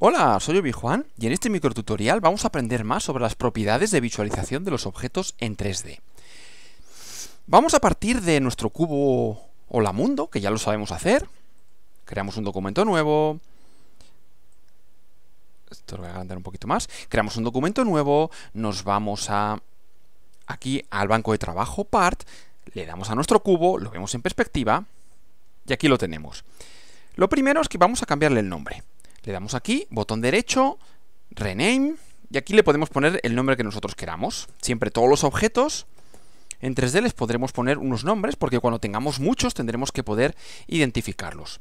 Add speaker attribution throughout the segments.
Speaker 1: Hola, soy Obi-Juan y en este microtutorial vamos a aprender más sobre las propiedades de visualización de los objetos en 3D. Vamos a partir de nuestro cubo Hola Mundo, que ya lo sabemos hacer. Creamos un documento nuevo. Esto lo voy a agrandar un poquito más. Creamos un documento nuevo, nos vamos a aquí al banco de trabajo Part, le damos a nuestro cubo, lo vemos en perspectiva y aquí lo tenemos. Lo primero es que vamos a cambiarle el nombre. Le damos aquí, botón derecho, rename, y aquí le podemos poner el nombre que nosotros queramos. Siempre todos los objetos en 3D les podremos poner unos nombres, porque cuando tengamos muchos tendremos que poder identificarlos.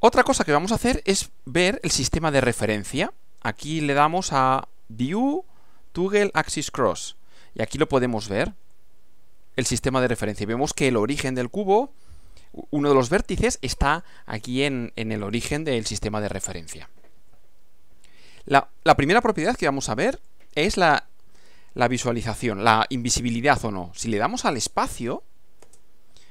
Speaker 1: Otra cosa que vamos a hacer es ver el sistema de referencia. Aquí le damos a View, Toggle, Axis Cross, y aquí lo podemos ver, el sistema de referencia. Vemos que el origen del cubo uno de los vértices está aquí en, el origen del sistema de referencia. La, primera propiedad que vamos a ver es la, visualización, la invisibilidad o no. Si le damos al espacio,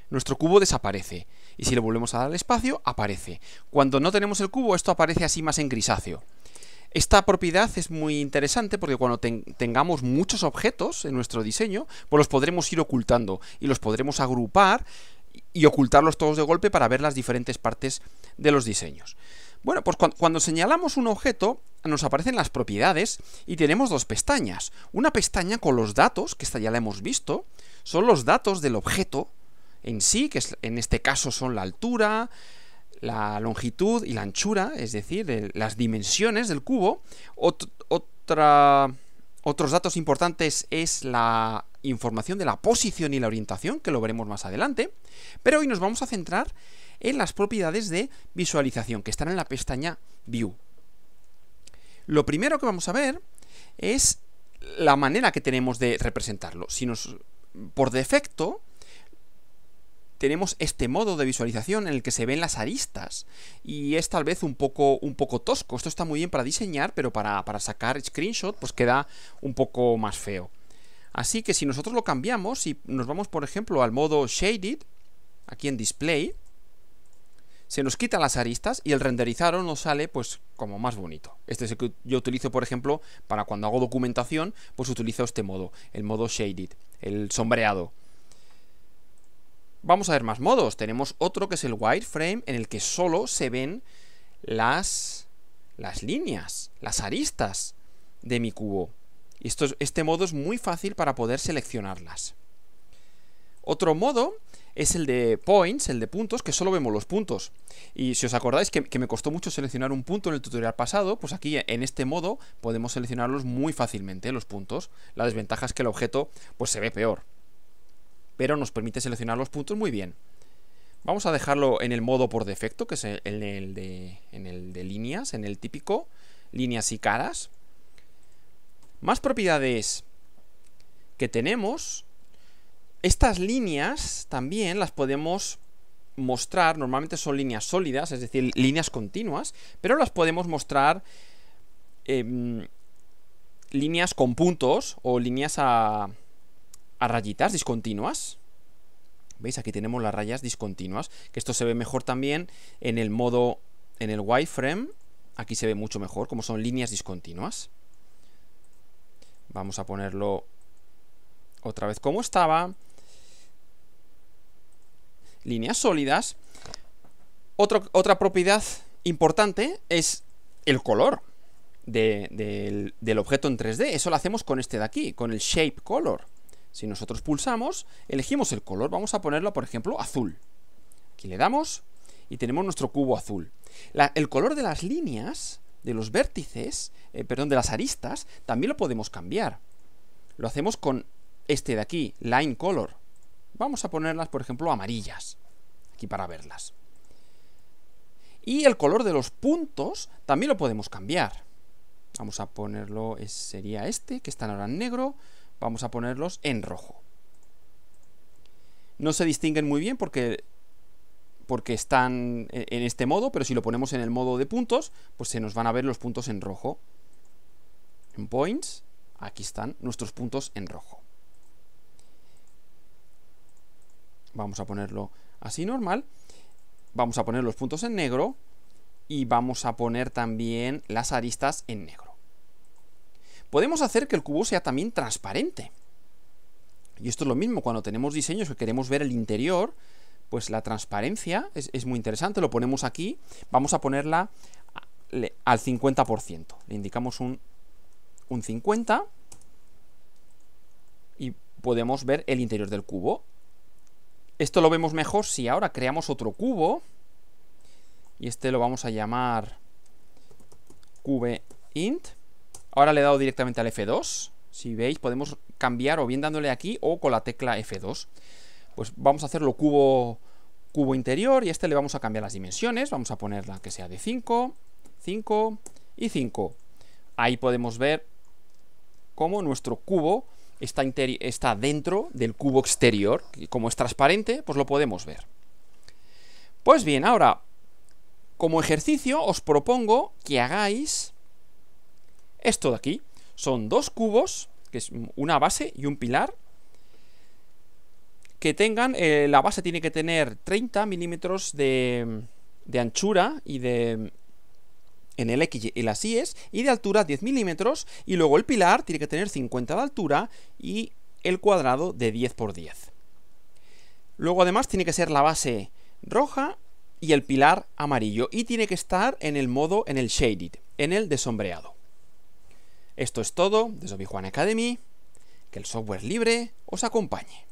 Speaker 1: nuestro cubo desaparece. Y si le volvemos a dar al espacio, aparece. Cuando no tenemos el cubo, esto aparece así más en grisáceo. Esta propiedad es muy interesante porque cuando tengamos muchos objetos en nuestro diseño, pues los podremos ir ocultando y los podremos agrupar y ocultarlos todos de golpe para ver las diferentes partes de los diseños. Bueno, pues cuando, señalamos un objeto nos aparecen las propiedades y tenemos dos pestañas. Una pestaña con los datos, que esta ya la hemos visto, son los datos del objeto en sí, que en este caso son la altura, la longitud y la anchura, es decir, las dimensiones del cubo. otra, otros datos importantes es la información de la posición y la orientación, que lo veremos más adelante, pero hoy nos vamos a centrar en las propiedades de visualización, que están en la pestaña View. Lo primero que vamos a ver es la manera que tenemos de representarlo. Si nos, por defecto, tenemos este modo de visualización en el que se ven las aristas y es tal vez un poco, un poco tosco. Esto está muy bien para diseñar, pero para, para sacar screenshot pues queda un poco más feo. Así que si nosotros lo cambiamos y nos vamos, por ejemplo, al modo Shaded, aquí en Display, se nos quitan las aristas y el renderizado nos sale pues como más bonito. Este es el que yo utilizo, por ejemplo, para cuando hago documentación, pues utilizo este modo, el modo Shaded, el sombreado. Vamos a ver más modos. Tenemos otro que es el wireframe, en el que solo se ven las, las líneas, las aristas de mi cubo. Esto, este modo es muy fácil para poder seleccionarlas. Otro modo es el de points, el de puntos, que solo vemos los puntos. Y si os acordáis que, me costó mucho seleccionar un punto en el tutorial pasado, pues aquí en este modo podemos seleccionarlos muy fácilmente, los puntos. La desventaja es que el objeto pues se ve peor. Pero nos permite seleccionar los puntos muy bien. Vamos a dejarlo en el modo por defecto, que es el de, el de líneas, en el típico, líneas y caras más propiedades que tenemos, estas líneas también las podemos mostrar, normalmente son líneas sólidas, es decir, líneas continuas, pero las podemos mostrar em, líneas con puntos o líneas a, a rayitas discontinuas. ¿Veis? Aquí tenemos las rayas discontinuas, que esto se ve mejor también en el modo, en el wireframe, aquí se ve mucho mejor, como son líneas discontinuas. Vamos a ponerlo otra vez como estaba. Líneas sólidas. otra propiedad importante es el color del, objeto en 3D. Eso lo hacemos con este de aquí, con el Shape Color. Si nosotros pulsamos, elegimos el color. Vamos a ponerlo, por ejemplo, azul. Aquí le damos y tenemos nuestro cubo azul. el color de las líneas de los vértices, eh, perdón, de las aristas, también lo podemos cambiar. Lo hacemos con este de aquí, line color. Vamos a ponerlas, por ejemplo, amarillas, aquí para verlas. Y el color de los puntos también lo podemos cambiar. Vamos a ponerlo, sería este, que están ahora en negro. Vamos a ponerlos en rojo. No se distinguen muy bien porque porque están e-, en este modo, pero si lo ponemos en el modo de puntos, pues se nos van a ver los puntos en rojo. En points, aquí están nuestros puntos en rojo. Vamos a ponerlo así normal. Vamos a poner los puntos en negro y vamos a poner también las aristas en negro. Podemos hacer que el cubo sea también transparente. Y esto es lo mismo cuando tenemos diseños que queremos ver el interior, pues la transparencia es, muy interesante, lo ponemos aquí, vamos a ponerla al 50%, le indicamos un, 50% y podemos ver el interior del cubo. Esto lo vemos mejor si ahora creamos otro cubo y este lo vamos a llamar cube int. Ahora le he dado directamente al F2. Si veis, podemos cambiar o bien dándole aquí o con la tecla F2 pues vamos a hacerlo cubo, cubo interior y a este le vamos a cambiar las dimensiones, vamos a ponerla que sea de 5, 5 y 5. Ahí podemos ver cómo nuestro cubo está, está dentro del cubo exterior, como es transparente, pues lo podemos ver. Pues bien, ahora, como ejercicio, os propongo que hagáis esto de aquí. Son dos cubos, que es una base y un pilar, que tengan, eh, la base tiene que tener 30 milímetros de, de anchura y de, en el X y las Y y de altura 10 milímetros y luego el pilar tiene que tener 50 de altura y el cuadrado de 10 por 10. Luego además tiene que ser la base roja y el pilar amarillo y tiene que estar en el modo en el shaded, en el desombreado. Esto es todo desde Academy, que el software libre os acompañe.